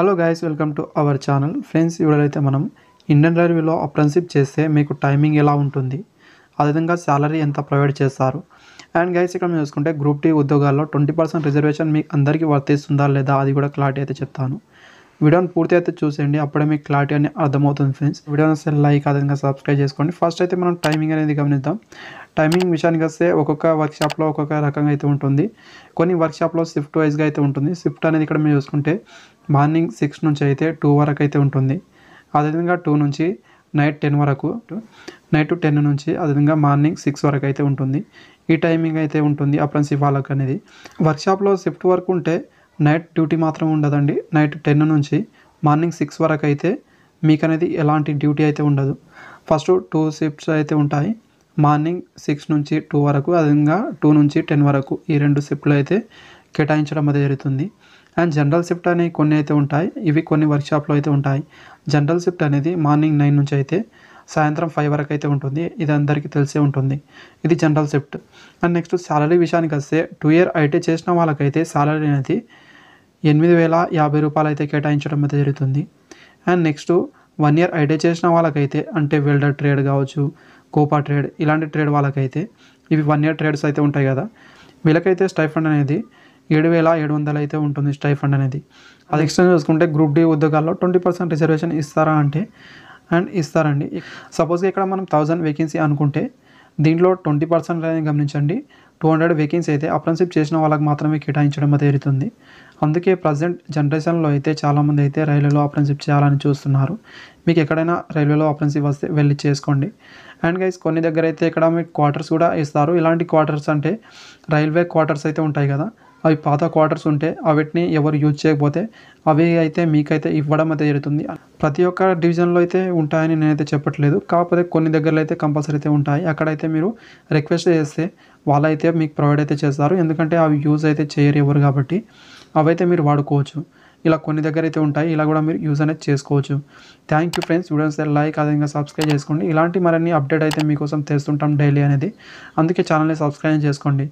hello guys welcome to our channel friends ఇవాళైతే మనం Indian రైల్వేలో అప్రెన్షిప్ చేస్తే మీకు టైమింగ్ ఎలా ఉంటుంది అదేవిధంగా శాలరీ ఎంత ప్రొవైడ్ చేస్తారు అండ్ గైస్ ఇక్కడ మేము చూసుకుంటే గ్రూప్ టీ ఉద్యోగాల్లో ట్వంటీ పర్సెంట్ రిజర్వేషన్ మీకు అందరికీ వర్తిస్తుందా లేదా అది కూడా క్లారిటీ అయితే చెప్తాను వీడియోని పూర్తి అయితే చూసేయండి అప్పుడే మీకు క్లారిటీ అనేది అర్థమవుతుంది ఫ్రెండ్స్ వీడియోని అసలు లైక్ అదేవిధంగా సబ్స్క్రైబ్ చేసుకోండి ఫస్ట్ అయితే మనం టైమింగ్ అనేది గమనిద్దాం టైమింగ్ విషయానికి వస్తే ఒక్కొక్క వర్క్షాప్లో ఒక్కొక్క రకంగా అయితే ఉంటుంది కొన్ని వర్క్షాప్లో షిఫ్ట్ వైజ్గా అయితే ఉంటుంది షిఫ్ట్ అనేది ఇక్కడ మీరు చూసుకుంటే మార్నింగ్ సిక్స్ నుంచి అయితే టూ వరకు అయితే ఉంటుంది అదేవిధంగా టూ నుంచి నైట్ టెన్ వరకు నైట్ టెన్ నుంచి అదేవిధంగా మార్నింగ్ సిక్స్ వరకు అయితే ఉంటుంది ఈ టైమింగ్ అయితే ఉంటుంది అప్రెన్సీ వాళ్ళకి అనేది వర్క్షాప్లో షిఫ్ట్ వరకు ఉంటే నైట్ డ్యూటీ మాత్రం ఉండదండి నైట్ టెన్ నుంచి మార్నింగ్ సిక్స్ వరకు అయితే మీకు అనేది ఎలాంటి డ్యూటీ అయితే ఉండదు ఫస్ట్ టూ షిఫ్ట్స్ అయితే ఉంటాయి మార్నింగ్ సిక్స్ నుంచి టూ వరకు అదేవిధంగా టూ నుంచి టెన్ వరకు ఈ రెండు షిఫ్ట్లు అయితే కేటాయించడం అది జరుగుతుంది అండ్ జనరల్ షిఫ్ట్ అనేవి కొన్ని అయితే ఉంటాయి ఇవి కొన్ని వర్క్షాప్లో అయితే ఉంటాయి జనరల్ షిఫ్ట్ అనేది మార్నింగ్ నైన్ నుంచి అయితే సాయంత్రం ఫైవ్ వరకు అయితే ఉంటుంది ఇది అందరికీ తెలిసే ఉంటుంది ఇది general shift and next salary విషయానికి వస్తే టూ ఇయర్ ఐటీ చేసిన వాళ్ళకైతే శాలరీ అనేది ఎనిమిది వేల యాభై రూపాయలు అయితే కేటాయించడం అయితే జరుగుతుంది అండ్ నెక్స్ట్ వన్ ఇయర్ ఐడే చేసిన వాళ్ళకైతే అంటే వెల్డర్ ట్రేడ్ కావచ్చు కోపా ట్రేడ్ ఇలాంటి ట్రేడ్ వాళ్ళకైతే ఇవి వన్ ఇయర్ ట్రేడ్స్ అయితే ఉంటాయి కదా వీళ్ళకైతే స్టైఫండ్ అనేది ఏడు వేల ఏడు వందలు అయితే ఉంటుంది స్టైఫండ్ అనేది అది ఎక్స్టెండ్ చూసుకుంటే గ్రూప్ డి ఉద్యోగాల్లో ట్వంటీ పర్సెంట్ రిజర్వేషన్ ఇస్తారా అంటే అండ్ ఇస్తారండి సపోజ్గా ఇక్కడ మనం థౌజండ్ వేకెన్సీ అనుకుంటే దీంట్లో ట్వంటీ పర్సెంట్ అనేది గమనించండి టూ హండ్రెడ్ వేకెన్సీ అయితే అప్రెన్షిప్ చేసిన వాళ్ళకి మాత్రమే కేటాయించడం జరుగుతుంది అందుకే ప్రజెంట్ జనరేషన్లో అయితే చాలామంది అయితే రైల్వేలో అప్రెన్షిప్ చేయాలని చూస్తున్నారు మీకు ఎక్కడైనా రైల్వేలో అప్రెన్షిప్ వస్తే వెళ్ళి చేసుకోండి అండ్ గైస్ కొన్ని దగ్గర అయితే ఇక్కడ మీకు క్వార్టర్స్ కూడా ఇస్తారు ఇలాంటి క్వార్టర్స్ అంటే రైల్వే క్వార్టర్స్ అయితే ఉంటాయి కదా అవి పాత క్వార్టర్స్ ఉంటే వాటిని ఎవరు యూజ్ చేయకపోతే అవి అయితే మీకైతే ఇవ్వడం అయితే జరుగుతుంది ప్రతి ఒక్క డివిజన్లో అయితే ఉంటాయని నేనైతే చెప్పట్లేదు కాకపోతే కొన్ని దగ్గరలో అయితే కంపల్సరీ అయితే ఉంటాయి అక్కడైతే మీరు రిక్వెస్ట్ చేస్తే వాళ్ళైతే మీకు ప్రొవైడ్ అయితే చేస్తారు ఎందుకంటే అవి యూజ్ అయితే చేయరు ఎవరు కాబట్టి అవైతే మీరు వాడుకోవచ్చు ఇలా కొన్ని దగ్గర అయితే ఉంటాయి ఇలా కూడా మీరు యూజ్ అనేది చేసుకోవచ్చు thank you friends videos like అదేవిధంగా సబ్స్క్రైబ్ చేసుకోండి ఇలాంటి మరిన్ని అప్డేట్ అయితే మీకోసం తెస్తుంటాం డైలీ అనేది అందుకే ఛానల్ని సబ్స్క్రైబ్ చేసుకోండి